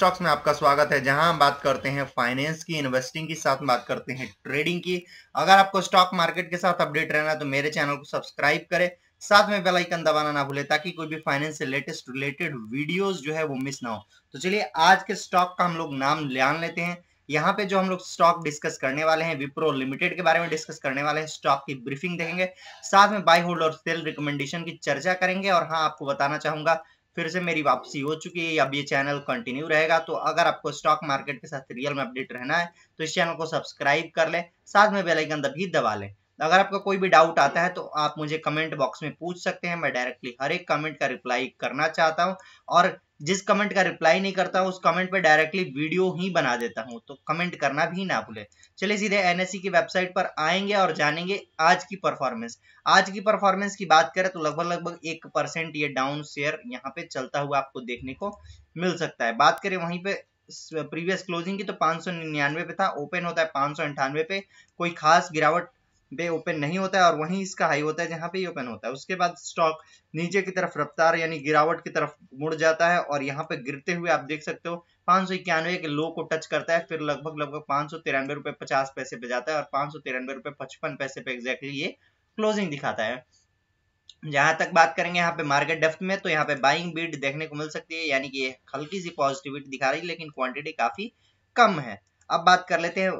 Stocks में आपका स्वागत है जहां हम बात करते हैं फाइनेंस की इन्वेस्टिंग की साथ बात करते हैं ट्रेडिंग की अगर आपको स्टॉक मार्केट के साथ अपडेट रहना है तो मेरे चैनल को सब्सक्राइब करें साथ में बेल आइकन दबाना ना भूले ताकि कोई भी फाइनेंस से लेटेस्ट रिलेटेड वीडियोस जो है वो मिस ना हो तो चलिए आज के स्टॉक का हम लोग नाम जान लेते हैं यहाँ पे जो हम लोग स्टॉक डिस्कस करने वाले हैं विप्रो लिमिटेड के बारे में डिस्कस करने वाले हैं स्टॉक की ब्रीफिंग देखेंगे साथ में बाय होल्ड और सेल रिकमेंडेशन की चर्चा करेंगे और हाँ आपको बताना चाहूंगा फिर से मेरी वापसी हो चुकी है अब ये चैनल कंटिन्यू रहेगा तो अगर आपको स्टॉक मार्केट के साथ रियल में अपडेट रहना है तो इस चैनल को सब्सक्राइब कर लें साथ में बेलाइकन दबी दबा लें अगर आपका कोई भी डाउट आता है तो आप मुझे कमेंट बॉक्स में पूछ सकते हैं मैं डायरेक्टली हर एक कमेंट का रिप्लाई करना चाहता हूँ और जिस कमेंट का रिप्लाई नहीं करता उस कमेंट पे डायरेक्टली वीडियो ही बना देता हूं तो कमेंट करना भी ना भूले चलिए सीधे एनएससी e की वेबसाइट पर आएंगे और जानेंगे आज की परफॉर्मेंस आज की परफॉर्मेंस की बात करें तो लगभग लगभग एक परसेंट ये डाउन शेयर यहाँ पे चलता हुआ आपको देखने को मिल सकता है बात करें वहीं पे प्रीवियस क्लोजिंग की तो पांच पे था ओपन होता है पांच पे कोई खास गिरावट पे ओपन नहीं होता है और वहीं इसका हाई होता है जहां पे ओपन होता है उसके बाद स्टॉक नीचे की तरफ रफ्तार यानी गिरावट की तरफ मुड़ जाता है और यहाँ पे गिरते हुए आप देख सकते हो पांच सौ इक्यानवे के लो को टच करता है फिर लगभग लगभग पांच सौ तिरानवे रुपए पचास पैसे पे जाता है और पांच सौ तिरानवे रुपए पचपन पैसे पे एग्जैक्टली ये क्लोजिंग दिखाता है जहां तक बात करेंगे यहाँ पे मार्केट डेफ्ट में तो यहाँ पे बाइंग बीड देखने को मिल सकती है यानी कि हल्की सी पॉजिटिविटी दिखा रही है लेकिन क्वांटिटी काफी कम है अब बात कर लेते हैं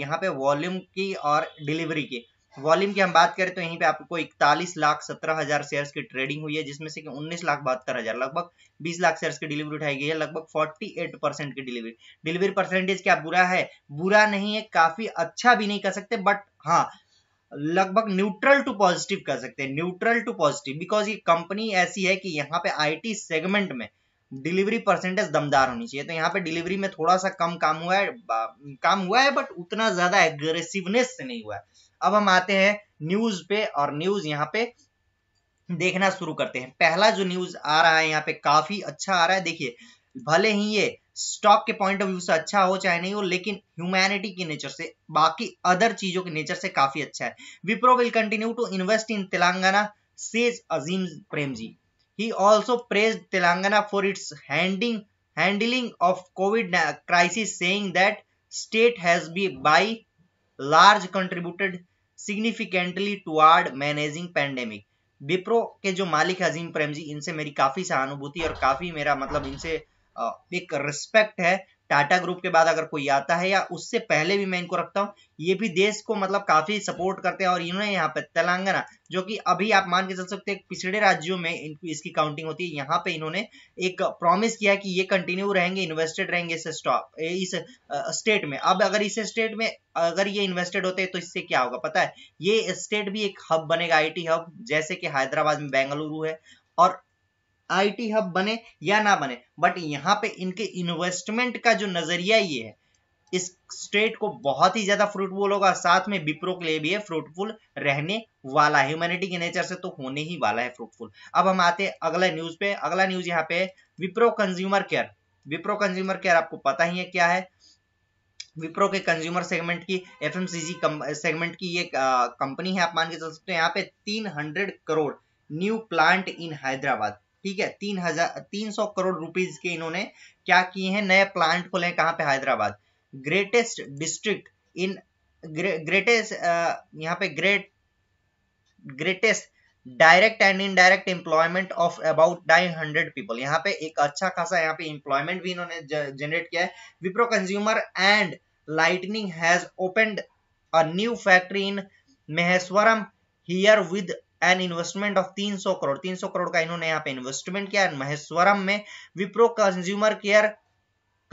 यहाँ पे वॉल्यूम की और डिलीवरी की वॉल्यूम की हम बात करें तो यहीं पे आपको इकतालीस लाख सत्रह हजार शेयर्स की ट्रेडिंग हुई है जिसमें से कि उन्नीस लाख बहत्तर हजार लगभग बीस लाख शेयर्स की डिलीवरी उठाई गई है लगभग फोर्टी एट परसेंट की डिलीवरी डिलीवरी परसेंटेज क्या बुरा है बुरा नहीं है काफी अच्छा भी नहीं कर सकते बट हाँ लगभग न्यूट्रल टू पॉजिटिव कर सकते हैं न्यूट्रल टू पॉजिटिव बिकॉज ये कंपनी ऐसी है कि यहाँ पे आई सेगमेंट में डिलीवरी परसेंटेज दमदार होनी चाहिए तो यहाँ पे डिलीवरी में थोड़ा सा कम काम हुआ है काम हुआ है बट उतना ज्यादा एग्रेसिवनेस से नहीं हुआ है अब हम आते हैं न्यूज पे और न्यूज यहाँ पे देखना शुरू करते हैं पहला जो न्यूज आ रहा है यहाँ पे काफी अच्छा आ रहा है देखिए भले ही ये स्टॉक के पॉइंट ऑफ व्यू से अच्छा हो चाहे नहीं हो लेकिन ह्यूमैनिटी की नेचर से बाकी अदर चीजों के नेचर से काफी अच्छा है Wipro will continue to invest in Telangana says Azim Premji he also praise Telangana for its handing handling of covid crisis saying that state has been by large significantly toward managing pandemic Wipro के जो मालिक अजीम प्रेम जी इनसे मेरी काफ़ी सहानुभूति और काफ़ी मेरा मतलब इनसे एक रिस्पेक्ट है टाटा ग्रुप के बाद अगर कोई आता है या उससे पहले भी मैं इनको रखता हूँ ये भी देश को मतलब काफी सपोर्ट करते हैं और इन्होंने यहाँ पे तेलंगाना जो कि अभी आप मान के चल सकते हैं पिछड़े राज्यों में इसकी काउंटिंग होती है यहाँ पे इन्होंने एक प्रॉमिस किया कि ये कंटिन्यू रहेंगे इन्वेस्टेड रहेंगे इस स्टॉप इस स्टेट में अब अगर इस स्टेट में अगर ये इन्वेस्टेड होते हैं तो इससे क्या होगा पता है ये स्टेट भी एक हब बनेगा आई हब जैसे कि हैदराबाद में बेंगलुरु है और आईटी हब बने या ना बने बट यहाँ पे इनके इन्वेस्टमेंट का जो नजरिया ये है इस स्टेट को बहुत ही ज्यादा फ्रूटफुल होगा साथ में विप्रो के लिए भी है फ्रूटफुल रहने वाला ह्यूमैनिटी के नेचर से तो होने ही वाला है फ्रूटफुल अब हम आते हैं अगला न्यूज पे अगला न्यूज यहाँ पे Wipro consumer care Wipro consumer care आपको पता ही है क्या है विप्रो के कंज्यूमर सेगमेंट की एफ सेगमेंट की ये कंपनी है आप मान के चल सकते हैं यहाँ पे तीन hundred crore new plant in Hyderabad ठीक है तीन हजार तीन सौ करोड़ रुपीज के इन्होंने क्या किए हैं नए प्लांट खोले हैं कहाँ पे Hyderabad greatest district in greatest यहाँ पे great greatest direct and indirect employment of about nine hundred people यहाँ पे एक अच्छा खासा यहाँ पे एम्प्लॉयमेंट भी इन्होंने जनरेट किया है Wipro consumer and lightning has opened a new factory in Maheshwaram here with an investment of 300 crore 300 crore का इन्होंने यहाँ पे इन्वेस्टमेंट किया महेश्वरम में Wipro consumer care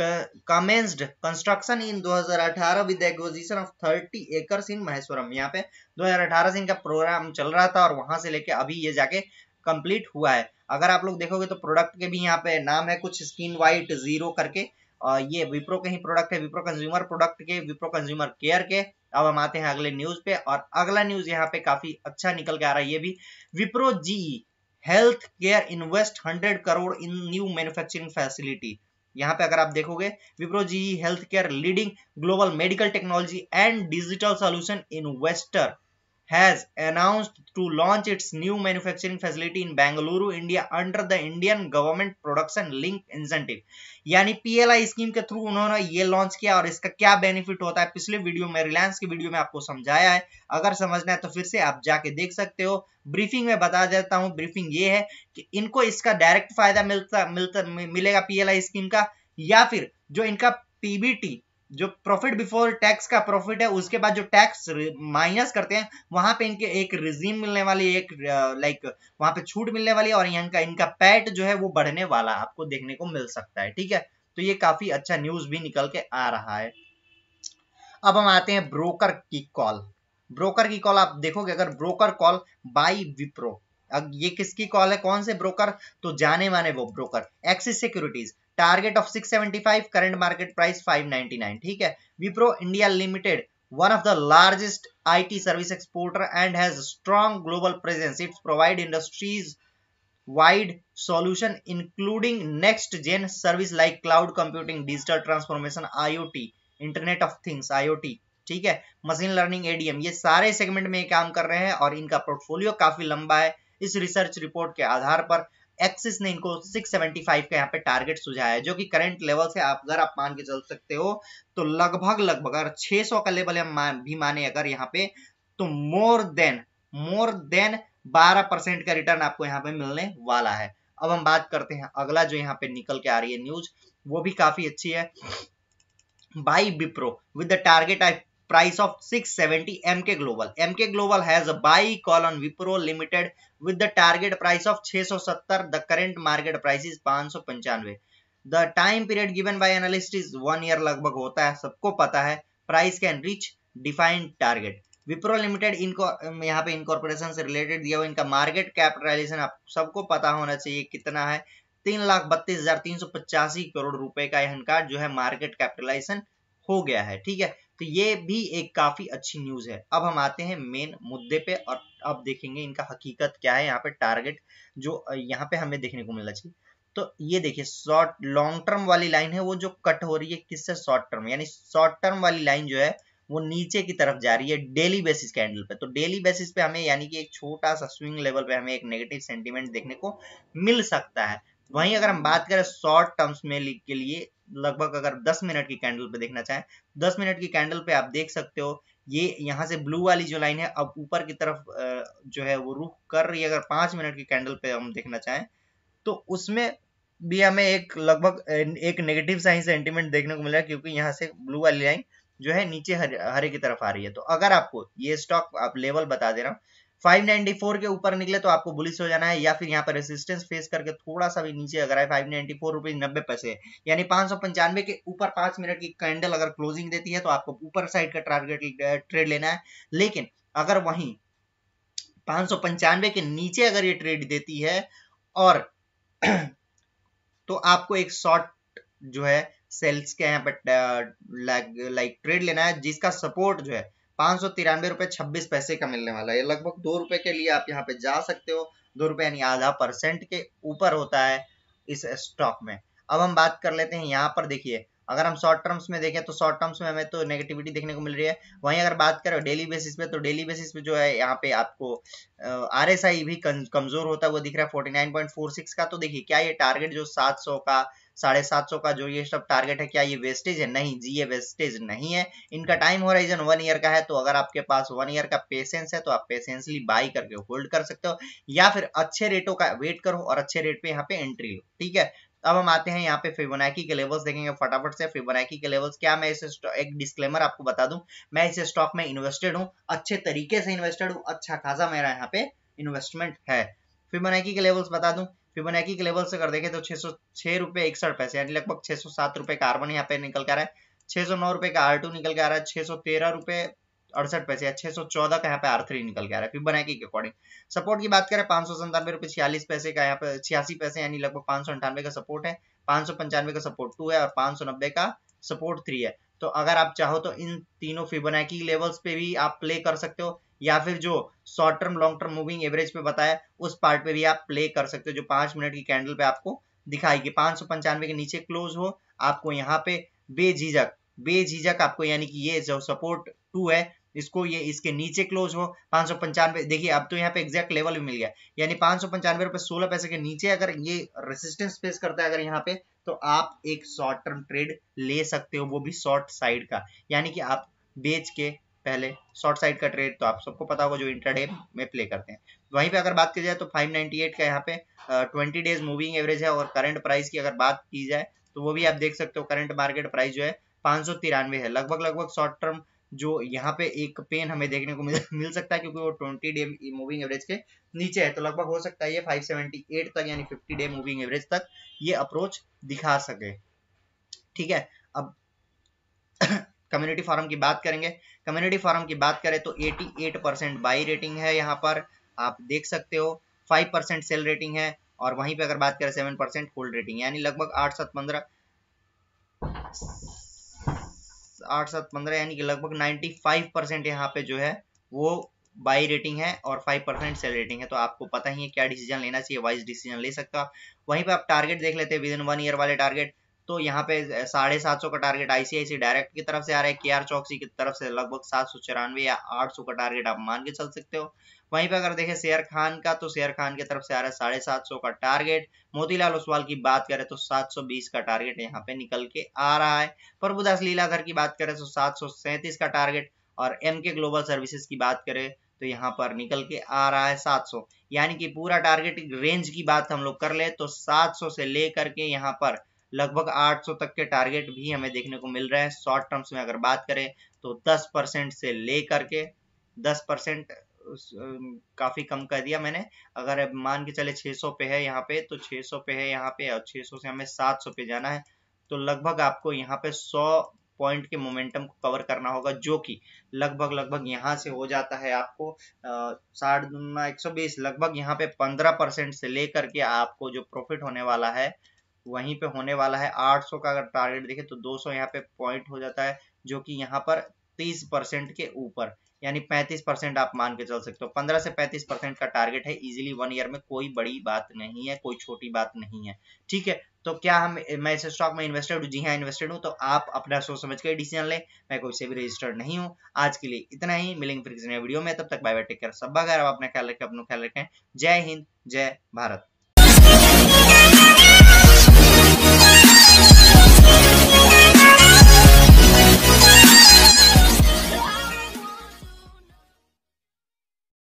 commenced construction in 2018 with acquisition of 30 acres in Maheshwaram यहाँ पे 2018 से इनका प्रोग्राम चल रहा था और वहां से लेके अभी ये जाके कंप्लीट हुआ है अगर आप लोग देखोगे तो प्रोडक्ट के भी यहाँ पे नाम है कुछ स्किन वाइट जीरो करके और ये विप्रो के ही प्रोडक्ट है विप्रो कंज्यूमर प्रोडक्ट के विप्रो कंज्यूमर केयर के अब हम आते हैं अगले न्यूज पे और अगला न्यूज यहाँ पे काफी अच्छा निकल के आ रहा है ये भी Wipro GE health care invest hundred crore in new manufacturing facility यहाँ पे अगर आप देखोगे Wipro GE health care leading global medical technology and digital solution investor has announced to launch its new manufacturing facility in Bengaluru, India under the Indian Government Production Link Incentive. यानी PLI scheme के through उन्होंने ये launch किया और इसका क्या benefit होता है पिछले वीडियो में रिलायंस की वीडियो में आपको समझाया है अगर समझना है तो फिर से आप जाके देख सकते हो ब्रीफिंग में बता देता हूँ ब्रीफिंग ये है कि इनको इसका डायरेक्ट फायदा मिलता मिलता मिलेगा पीएलआई स्कीम का या फिर जो इनका पीबीटी जो प्रॉफिट बिफोर टैक्स का प्रॉफिट है उसके बाद जो टैक्स माइनस करते हैं वहां पे इनके एक रिजीम मिलने वाली एक लाइक वहां पे छूट मिलने वाली और यहाँ का इनका पैट जो है वो बढ़ने वाला आपको देखने को मिल सकता है ठीक है तो ये काफी अच्छा न्यूज भी निकल के आ रहा है अब हम आते हैं ब्रोकर की कॉल ब्रोकर की कॉल आप देखोगे अगर ब्रोकर कॉल बाई विप्रो अब ये किसकी कॉल है कौन से ब्रोकर तो जाने माने वो broker Axis securities target of 675 current market price 599 ठीक है Wipro India limited one of the largest IT service exporter and has strong global presence it's provide industries wide solution including next gen service like cloud computing digital transformation IoT internet of things IoT ठीक है machine learning ADM ये सारे segment में काम कर रहे हैं और इनका पोर्टफोलियो काफी लंबा है इस रिसर्च रिपोर्ट के आधार पर एक्सिस ने इनको 675 का यहाँ पे टारगेट सुझाया है जो कि करंट लेवल से आप अगर आप मान के चल सकते हो तो लगभग लगभग अगर 600 का लेवल हम भी माने अगर यहाँ पे तो more than more than 12 percent का रिटर्न आपको यहाँ पे मिलने वाला है अब हम बात करते हैं अगला जो यहाँ पे निकल के आ रही है न्यूज वो भी काफी अच्छी है buy Wipro with the target of price of 670 MK Global. MK Global has a buy call on Wipro Limited with the target price of 670. The current market price is 595. The time period given by analyst is one year लगभग होता है सबको पता है price can reach defined target. Wipro limited इनको यहाँ पे incorporation से रिलेटेड दिया हुआ इनका मार्केट कैपिटलाइजेशन आप सबको पता होना चाहिए कितना है तीन लाख बत्तीस हजार तीन सौ पचासी करोड़ रुपए का इनका जो है मार्केट कैपिटलाइजेशन हो गया है ठीक है तो ये भी एक काफी अच्छी न्यूज है अब हम आते हैं मेन मुद्दे पे और अब देखेंगे इनका हकीकत क्या है यहाँ पे टारगेट जो यहाँ पे हमें देखने को मिलना चाहिए तो ये देखिए शॉर्ट लॉन्ग टर्म वाली लाइन है वो जो कट हो रही है किससे शॉर्ट टर्म यानी शॉर्ट टर्म वाली लाइन जो है वो नीचे की तरफ जा रही है डेली बेसिस के हैंडल पे तो डेली बेसिस पे हमें यानी कि एक छोटा सा स्विंग लेवल पे हमें एक नेगेटिव सेंटीमेंट देखने को मिल सकता है वहीं अगर हम बात करें शॉर्ट टर्म्स में के लिए लगभग अगर 10 मिनट की कैंडल पे देखना चाहें 10 मिनट की कैंडल पे आप देख सकते हो ये यहाँ से ब्लू वाली जो लाइन है अब ऊपर की तरफ जो है वो रुख कर रही है अगर पांच मिनट की कैंडल पे हम देखना चाहें तो उसमें भी हमें एक लगभग एक नेगेटिव साइन सेंटिमेंट देखने को मिला क्योंकि यहाँ से ब्लू वाली लाइन जो है नीचे हरे, हरे की तरफ आ रही है तो अगर आपको ये स्टॉक आप लेवल बता दे रहा हूँ 594 के ऊपर निकले तो आपको बुलिस हो जाना है या फिर यहाँ पर रेसिस्टेंस फेस करके थोड़ा सा भी नीचे अगर आए फाइव नाइनटी फोर रुपीज नब्बे पैसे यानी पांच सौ पंचानवे के ऊपर पांच मिनट की कैंडल अगर क्लोजिंग देती है तो आपको ऊपर साइड का टारगेट ट्रेड लेना है लेकिन अगर वहीं पांच के नीचे अगर ये ट्रेड देती है और तो आपको एक शॉर्ट जो है सेल्स के यहाँ पर लाइक ट्रेड लेना है जिसका सपोर्ट जो है पांच सौ तिरानवे रुपए छब्बीस पैसे का मिलने वाला है लगभग दो रुपए के लिए आप यहाँ पे जा सकते हो दो रुपए यानी आधा परसेंट के ऊपर होता है इस स्टॉक में अब हम बात कर लेते हैं यहाँ पर देखिए अगर हम शॉर्ट टर्म्स में देखें तो शॉर्ट टर्म्स में हमें तो नेगेटिविटी देखने को मिल रही है वहीं अगर बात करें डेली बेसिस पे तो डेली बेसिस पे जो है यहाँ पे आपको आर एस आई भी कमजोर होता हुआ दिख रहा है forty nine point four six का तो देखिए क्या ये टारगेट जो सात सौ का साढ़े सात सौ का जो ये सब टारगेट है क्या ये वेस्टेज है नहीं जी ये वेस्टेज नहीं है इनका टाइम हो रहा वन ईयर का है तो अगर आपके पास वन ईयर का पेशेंस है तो आप पेशेंसली बाई करके होल्ड कर सकते हो या फिर अच्छे रेटों का वेट करो और अच्छे रेट पे यहाँ पे एंट्री लो ठीक है अब हम आते हैं यहाँ पे फिबोनाकी के लेवल्स देखेंगे फटाफट से फिबोनाकी के लेवल्स क्या मैं इस एक डिस्क्लेमर आपको बता दूं मैं इस स्टॉक में इन्वेस्टेड हूँ अच्छे तरीके से इन्वेस्टेड हूँ अच्छा खासा मेरा यहाँ पे इन्वेस्टमेंट है फिबोनाकी के लेवल्स बता दूं फिबोनाकी के लेवल्स अगर देखें तो छह सौ छह रुपए इकसठ पैसे यानी लगभग छह सौ सात रुपए कार्बन यहाँ पे निकल कर रहा है छह सौ नौ रुपए का आर टू निकल के आ रहा है छह सौ तेरह रुपए अड़सठ पैसे छह सौ चौदह का यहाँ पे आर थ्री निकल के आ रहा है फिबोनाची के अकॉर्डिंग सपोर्ट की बात करें पांच सौ संतानवे रुपए छियालीस पैसे का यहाँ पे छियासी पैसे यानी लगभग पांच सौ अंठानवे का सपोर्ट है पांच सौ पंचानवे का सपोर्ट टू है और पांच सौ नब्बे का सपोर्ट थ्री है तो अगर आप चाहो तो इन तीनों फिबोनाची लेवल्स पे भी आप प्ले कर सकते हो या फिर जो short term long term moving average पे बताया उस पार्ट पे भी आप प्ले कर सकते हो जो पांच मिनट की कैंडल पे आपको दिखाएगी पांच सौ पंचानवे के नीचे क्लोज हो आपको यहाँ पे बेझिझक बेझिझक आपको यानी कि ये जो सपोर्ट टू है इसको ये इसके नीचे क्लोज हो पांच सौ पंचानवे देखिए अब तो यहाँ पे एग्जैक्ट लेवल भी मिल गया यानी पांच सौ पंचानवे रुपये सोलह पैसे के नीचे अगर ये रेसिस्टेंस फेस करता है अगर यहाँ पे तो आप एक शॉर्ट टर्म ट्रेड ले सकते हो वो भी शॉर्ट साइड का यानी कि आप बेच के पहले शॉर्ट साइड का ट्रेड तो आप सबको पता होगा जो इंटरडे में प्ले करते हैं वहीं पे अगर बात की जाए तो 598 का यहाँ पे 20 डेज मूविंग एवरेज है और करंट प्राइस की अगर बात की जाए तो वो भी आप देख सकते हो करंट मार्केट प्राइस जो है पाँच है लगभग लगभग शॉर्ट टर्म जो यहाँ पे एक पेन हमें देखने को मिल, मिल सकता है क्योंकि वो ट्वेंटी डे मूविंग एवरेज के नीचे है तो लगभग हो सकता है ये 578 तक यानी 50 डे मूविंग एवरेज तक ये अप्रोच दिखा सके ठीक है अब कम्युनिटी फार्म की बात करेंगे कम्युनिटी फार्म की बात करें तो 88 परसेंट बाई रेटिंग है यहाँ पर आप देख सकते हो 5 परसेंट सेल रेटिंग है और वहीं पर अगर बात करें सेवन परसेंट होल्ड रेटिंग यानी लगभग आठ सात पंद्रह आठ सात पंद्रह यानी कि लगभग नाइन्टी फाइव परसेंट यहाँ पे जो है वो बाई रेटिंग है और फाइव परसेंट सेल रेटिंग है तो आपको पता ही है क्या डिसीजन लेना चाहिए वाइज डिसीजन ले सकता वहीं पर आप टारगेट देख लेते हैं विद इन वन ईयर वाले टारगेट तो यहाँ पे साढ़े सात सौ का टारगेट आईसीआईसी डायरेक्ट की तरफ से आ रहा है के आर चौकसी की तरफ से लगभग सात सौ चौरानवे या आठ सौ का टारगेट आप मान के चल सकते हो वहीं पे अगर देखें शेयर खान का तो शेयर खान की तरफ से आ रहा है साढ़े सात सौ का टारगेट मोतीलाल ओसवाल की बात करें तो सात सौ बीस का टारगेट यहाँ पे निकल के आ रहा है प्रभुदास लीलाधर की बात करें तो सात सौ सैंतीस का टारगेट और एम के ग्लोबल सर्विसेज की बात करें तो यहाँ पर निकल के आ रहा है 700 यानी कि पूरा टारगेट रेंज की बात हम लोग कर ले तो 700 से लेकर के यहाँ पर लगभग 800 तक के टारगेट भी हमें देखने को मिल रहे हैं शॉर्ट टर्म्स में अगर बात करें तो 10 परसेंट से ले करके 10 परसेंट काफ़ी कम कर दिया मैंने अगर मान के चले 600 पे है यहाँ पे तो 600 पे है यहाँ पे और 600 से हमें 700 पे जाना है तो लगभग आपको यहाँ पे 100 पॉइंट के मोमेंटम को कवर करना होगा जो कि लगभग लगभग यहाँ से हो जाता है आपको साठ एक लगभग यहाँ पे पंद्रह परसेंट से लेकर के आपको जो प्रॉफिट होने वाला है वहीं पे होने वाला है 800 का अगर टारगेट देखे तो 200 सौ यहाँ पे पॉइंट हो जाता है जो कि यहाँ पर 30 परसेंट के ऊपर यानी 35 परसेंट आप मान के चल सकते हो 15 से 35 परसेंट का टारगेट है इजीली वन ईयर में कोई बड़ी बात नहीं है कोई छोटी बात नहीं है ठीक है तो क्या हम मैं इस स्टॉक में इन्वेस्टेड हूँ जी हाँ इन्वेस्टेड हूँ तो आप अपना सोच समझ के डिसीजन लें मैं कोई से भी रजिस्टर्ड नहीं हूँ आज के लिए इतना ही मिलेंगे फिर किसी नए वीडियो में तब तक बाय बाय टेक सब अगर आप अपना ख्याल रखें अपना ख्याल रखें जय हिंद जय भारत